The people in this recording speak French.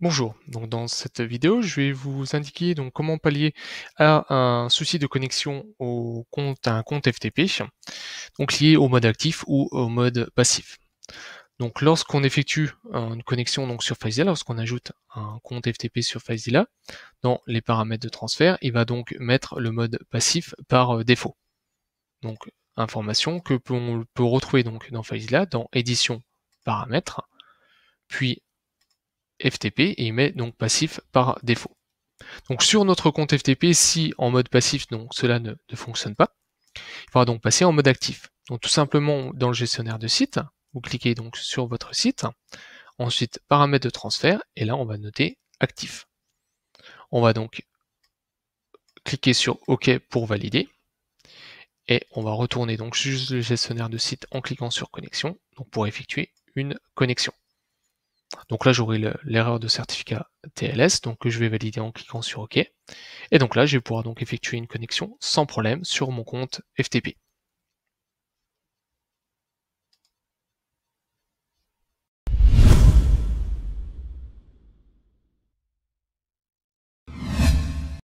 Bonjour, donc dans cette vidéo je vais vous indiquer donc comment pallier à un souci de connexion au compte, à un compte FTP, donc lié au mode actif ou au mode passif. Donc lorsqu'on effectue une connexion donc sur FileZilla, lorsqu'on ajoute un compte FTP sur FileZilla, dans les paramètres de transfert, il va donc mettre le mode passif par euh, défaut. Donc information que l'on peut retrouver donc dans FileZilla dans édition paramètres, puis FTP et il met donc passif par défaut. Donc sur notre compte FTP, si en mode passif donc cela ne, fonctionne pas, il faudra donc passer en mode actif. Donc tout simplement dans le gestionnaire de site, vous cliquez donc sur votre site, ensuite paramètres de transfert et là on va noter actif. On va donc cliquer sur OK pour valider et on va retourner donc juste le gestionnaire de site en cliquant sur connexion donc pour effectuer une connexion. Donc là, j'aurai l'erreur de certificat TLS, donc que je vais valider en cliquant sur OK. Et donc là, je vais pouvoir donc effectuer une connexion sans problème sur mon compte FTP.